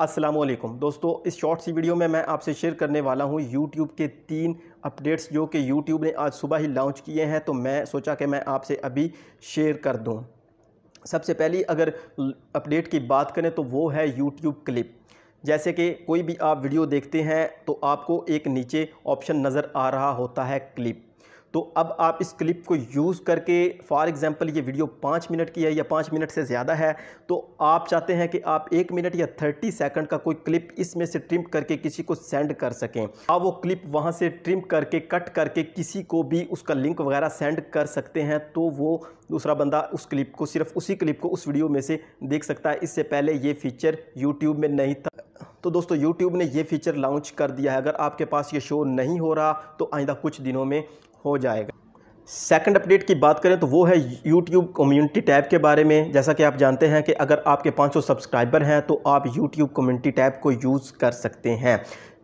असलम दोस्तों इस शॉर्ट सी वीडियो में मैं आपसे शेयर करने वाला हूँ यूट्यूब के तीन अपडेट्स जो कि यूट्यूब ने आज सुबह ही लॉन्च किए हैं तो मैं सोचा कि मैं आपसे अभी शेयर कर दूँ सबसे पहली अगर अपडेट की बात करें तो वो है यूट्यूब क्लिप जैसे कि कोई भी आप वीडियो देखते हैं तो आपको एक नीचे ऑप्शन नज़र आ रहा होता है क्लिप तो अब आप इस क्लिप को यूज़ करके फॉर एग्ज़ाम्पल ये वीडियो पाँच मिनट की है या पाँच मिनट से ज़्यादा है तो आप चाहते हैं कि आप एक मिनट या थर्टी सेकंड का कोई क्लिप इसमें से ट्रिम करके किसी को सेंड कर सकें आप वो क्लिप वहाँ से ट्रिम करके कट करके किसी को भी उसका लिंक वगैरह सेंड कर सकते हैं तो वो दूसरा बंदा उस क्लिप को सिर्फ उसी क्लिप को उस वीडियो में से देख सकता है इससे पहले ये फीचर यूट्यूब में नहीं था तो दोस्तों यूट्यूब ने ये फीचर लॉन्च कर दिया है अगर आपके पास ये शो नहीं हो रहा तो आइंदा कुछ दिनों में हो जाएगा सेकंड अपडेट की बात करें तो वो है यूट्यूब कम्युनिटी टैब के बारे में जैसा कि आप जानते हैं कि अगर आपके 500 सब्सक्राइबर हैं तो आप यूट्यूब कम्युनिटी टैब को यूज़ कर सकते हैं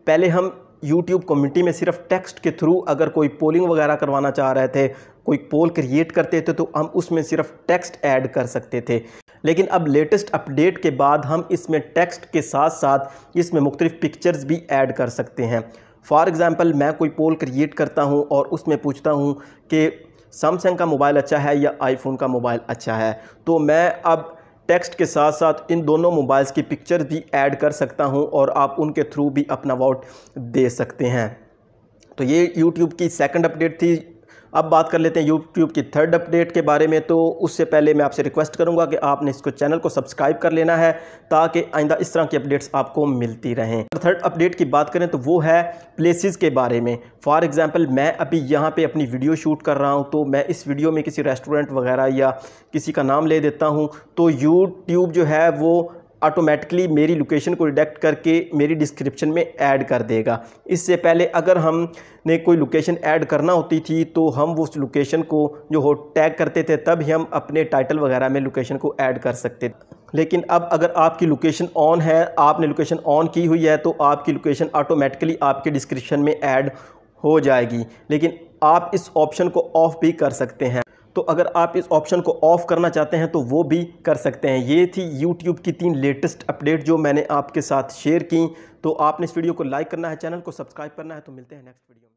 पहले हम यूट्यूब कम्युनिटी में सिर्फ टेक्स्ट के थ्रू अगर कोई पोलिंग वगैरह करवाना चाह रहे थे कोई पोल क्रिएट करते थे तो हम उसमें सिर्फ टेक्स्ट ऐड कर सकते थे लेकिन अब लेटेस्ट अपडेट के बाद हम इसमें टेक्स्ट के साथ साथ इसमें मुख्तलिफ़ पिक्चर्स भी ऐड कर सकते हैं फ़ॉर एग्ज़ाम्पल मैं कोई पोल क्रिएट करता हूँ और उसमें पूछता हूँ कि सैमसंग का मोबाइल अच्छा है या आईफोन का मोबाइल अच्छा है तो मैं अब टेक्स्ट के साथ साथ इन दोनों मोबाइल्स की पिक्चर भी ऐड कर सकता हूं और आप उनके थ्रू भी अपना वोट दे सकते हैं तो ये यूट्यूब की सेकंड अपडेट थी अब बात कर लेते हैं यूट्यूब की थर्ड अपडेट के बारे में तो उससे पहले मैं आपसे रिक्वेस्ट करूंगा कि आपने इसको चैनल को सब्सक्राइब कर लेना है ताकि आइंदा इस तरह की अपडेट्स आपको मिलती रहें थर्ड अपडेट की बात करें तो वो है प्लेसेस के बारे में फॉर एग्ज़ाम्पल मैं अभी यहाँ पर अपनी वीडियो शूट कर रहा हूँ तो मैं इस वीडियो में किसी रेस्टोरेंट वगैरह या किसी का नाम ले देता हूँ तो यूट्यूब जो है वो ऑटोमेटिकली मेरी लोकेशन को डिटेक्ट करके मेरी डिस्क्रिप्शन में ऐड कर देगा इससे पहले अगर हमने कोई लोकेशन ऐड करना होती थी तो हम उस लोकेशन को जो हो टैग करते थे तब ही हम अपने टाइटल वगैरह में लोकेशन को ऐड कर सकते थे लेकिन अब अगर आपकी लोकेशन ऑन है आपने लोकेशन ऑन की हुई है तो आपकी लोकेशन ऑटोमेटिकली आपके डिस्क्रिप्शन में ऐड हो जाएगी लेकिन आप इस ऑप्शन को ऑफ़ भी कर सकते हैं तो अगर आप इस ऑप्शन को ऑफ़ करना चाहते हैं तो वो भी कर सकते हैं ये थी यूट्यूब की तीन लेटेस्ट अपडेट जो मैंने आपके साथ शेयर की तो आपने इस वीडियो को लाइक करना है चैनल को सब्सक्राइब करना है तो मिलते हैं नेक्स्ट वीडियो